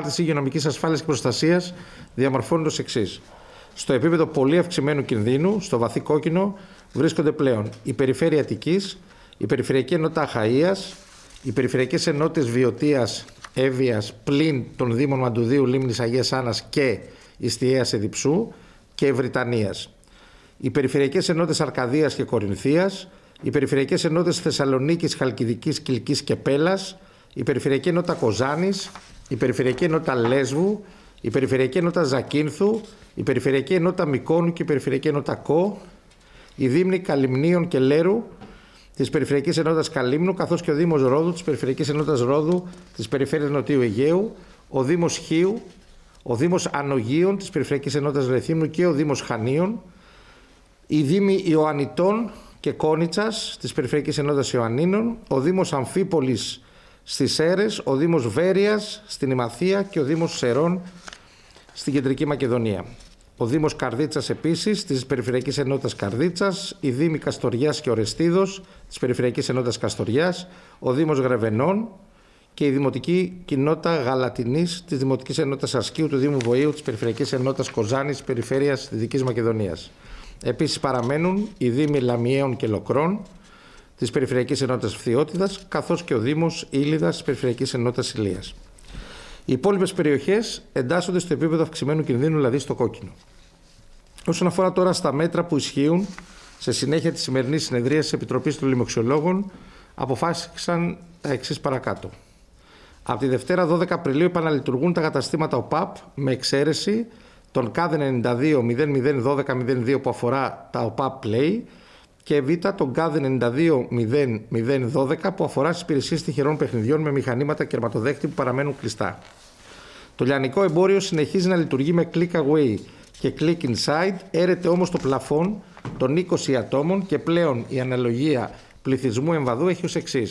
χάρτη υγειονομικής ασφάλειας και προστασίας διαμορφώνει το εξής. Στο επίπεδο πολύ αυξημένου κινδύνου, στο βαθύ κόκκινο, βρίσκονται πλέον η περιφέρεια Αττικής, η περιφερειακή ενότητα Αχαία, οι περιφερειακές ενότητες Βιωτίας, Εύβοιας, πλην των Δήμων Μαντουδίου, Λίμνης Αγίας Άννας και Ιστιαίας Εδιψού και Βρυτανίας. Οι περιφερειακές ενότητες Αρκαδίας και Κορινθίας, οι περιφερειακές ενότητες Θεσσαλονίκης, Χαλκιδικής, Κυλική και Πέλλα, η περιφερειακή ενότητα Κοζάνης, η Περιφερειακή Ενότητα Λέσβου, η Περιφερειακή Ενότητα Ζακίνθου, η Περιφερειακή Ενότητα Μικόνου και η Περιφερειακή Ενότητα ΚΟ, η δήμη Καλυμνίων και Λέρου, της Περιφερειακής Ενότητας Καλύμνου, καθώς και ο Δήμος Ρόδου, της Περιφερειακής Ενότητας Ρόδου, της Περιφέρειας Νοτίου Αιγαίου, ο Δήμος Χίου, ο Δήμος Ανογείων, της Περιφερειακής Ενότητας Ρεθύμνου και ο Δήμος Χανίων, η δήμη Ιωαννιτών και Κόνιτσας, της Περιφερειακής Ενότητας Ιωαννίνων, ο Δήμος Αμφίπολης Στις Αίρε, ο Δήμος Βέρειας στην Ημαθία και ο Δήμος Σερών στην Κεντρική Μακεδονία. Ο Δήμος Καρδίτσας επίσης της περιφερειακής ενότητας καρδίτσας, η Δήμη Καστοριάς και Ορεστίδο της Περιφερειακής Ενότητας Καστοριάς, ο Δήμος Γρεβενών και η Δημοτική Κοινότητα Γαλατινής της Δημοτικής Ενότητας Ασκίου του Δήμου Βοήου της Περιφερειακής Ενότητας Κοζάνης περιφέρειας Δυτικής Μακεδονίας. Επίσης παραμένουν οι Δήμοι Λαμιαίων και Λοκρών, της Περιφερειακής Ενότητας Φθιότητα, καθώς και ο Δήμος Ήλιδας της Περιφερειακής Ενότητας Ηλίας. Οι υπόλοιπες περιοχές εντάσσονται στο επίπεδο αυξημένου κινδύνου, δηλαδή στο κόκκινο. Όσον αφορά τώρα στα μέτρα που ισχύουν σε συνέχεια της σημερινής συνεδρίας της Επιτροπής των λιμοξιολόγων, αποφάσισαν τα εξής παρακάτω. Από τη Δευτέρα 12 Απριλίου επαναλειτουργούν τα καταστήματα ΟΠΑΠ με εξαίρεση τον ΚΑΔΕ 92 92-02-02 που αφορά τα ΟΠΑΠ Play και β τον ΚΑΔ 92.0012 που αφορά στις υπηρεσίες τυχερών παιχνιδιών με μηχανήματα κερματοδέκτη που παραμένουν κλειστά. Το λιανικό εμπόριο συνεχίζει να λειτουργεί με click away και click inside, έρεται όμως το πλαφόν των 20 ατόμων και πλέον η αναλογία πληθυσμού εμβαδού έχει ως εξής.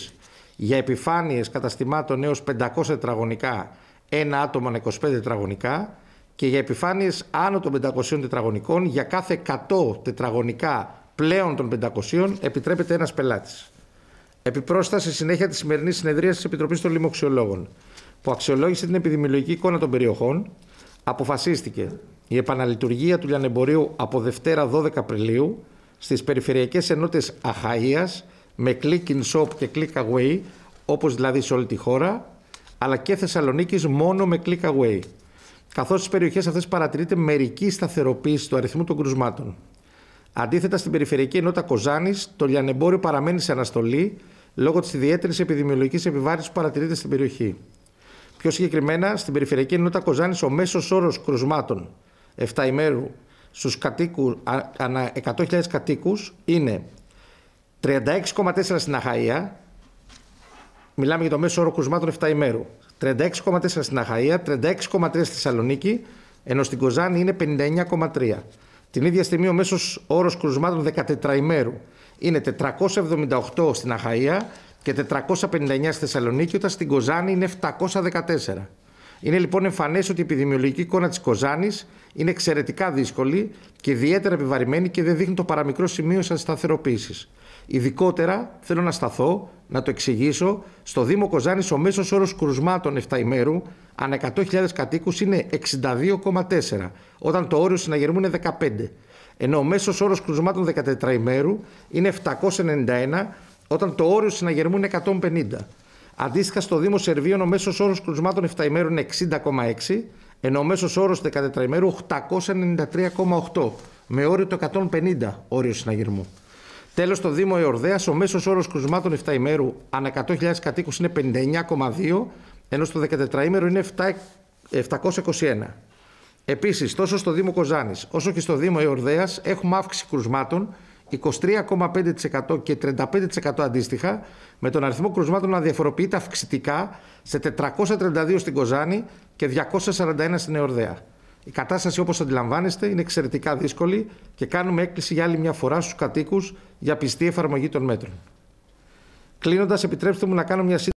Για επιφάνειες καταστημάτων έως 500 τετραγωνικά, ένα άτομο ανά 25 τετραγωνικά και για επιφάνειες άνω των 500 τετραγωνικών, για κάθε 100 τετραγωνικά πλέον των 500 επιτρέπεται ένας πελάτης. Επιπρόσθετα, στη συνέχεια της σημερινής συνεδρίας της Επιτροπής των Λοιμοξιολόγων, που αξιολόγησε την επιδημιολογική εικόνα των περιοχών, αποφασίστηκε η επαναλειτουργία του λιανεμπορίου από Δευτέρα 12 Απριλίου στις περιφερειακές ενότητες Αχαία με click in shop και click away, όπως δηλαδή σε όλη τη χώρα, αλλά και Θεσσαλονίκης μόνο με click away. Καθώ στι περιοχές αυτές παρατηρείται μερική σταθεροποίηση του αριθμού των κρουσμάτων. Αντίθετα, στην περιφερειακή ενότητα Κοζάνης, το λιανεμπόριο παραμένει σε αναστολή λόγω της ιδιαίτερης επιδημιολογικής επιβάρηση που παρατηρείται στην περιοχή. Πιο συγκεκριμένα, στην περιφερειακή ενότητα Κοζάνης, ο μέσος όρος κρουσμάτων 7 ημέρου στους 100.000 κατοίκου είναι 36,4 στην Αχαία. Μιλάμε για το μέσο όρο κρουσμάτων 7 ημέρου. 36,4 στην Αχαία, 36,3 στη Θεσσαλονίκη, ενώ στην Κοζάνη είναι 59,3. Την ίδια στιγμή ο μέσος όρος κρουσμάτων 14 ημέρου είναι 478 στην Αχαΐα και 459 στη Θεσσαλονίκη, όταν στην Κοζάνη είναι 714. Είναι λοιπόν εμφανές ότι η επιδημιολογική εικόνα της Κοζάνης είναι εξαιρετικά δύσκολη και ιδιαίτερα επιβαρημένη και δεν δείχνει το παραμικρό σημείο σαν σταθεροποίησης. Ειδικότερα θέλω να σταθώ, να το εξηγήσω, στο Δήμο Κοζάνης ο μέσος όρος κρουσμάτων 7 ημέρου ανά 100.000 κατοίκους είναι 62,4, όταν το όριο συναγερμού είναι 15. Ενώ ο μέσος όρος κρουσμάτων 14 ημέρου είναι 791, όταν το όριο συναγερμού είναι 150. Αντίστοιχα στο Δήμο Σερβίων ο μέσος όρος κρουσμάτων 7 ημέρων είναι 60,6, ενώ ο μέσος όρος 14 ημέρου 893,8 με όριο το 150 όριο συναγερμού. Τέλος, στο Δήμο Εορδέας, ο μέσος όρος κρουσμάτων 7 ημέρου ανά 100.000 κατοίκους είναι 59,2, ενώ στο 14 ημέρο είναι 721. Επίσης, τόσο στο Δήμο Κοζάνης όσο και στο Δήμο Εορδέας έχουμε αύξηση κρουσμάτων 23,5% και 35% αντίστοιχα, με τον αριθμό κρουσμάτων να διαφοροποιείται αυξητικά σε 432 στην Κοζάνη και 241 στην Εορδέα. Η κατάσταση όπως αντιλαμβάνεστε είναι εξαιρετικά δύσκολη και κάνουμε έκκληση για άλλη μια φορά στους κατοίκους για πιστή εφαρμογή των μέτρων. Κλείνοντας επιτρέψτε μου να κάνω μια σύντομη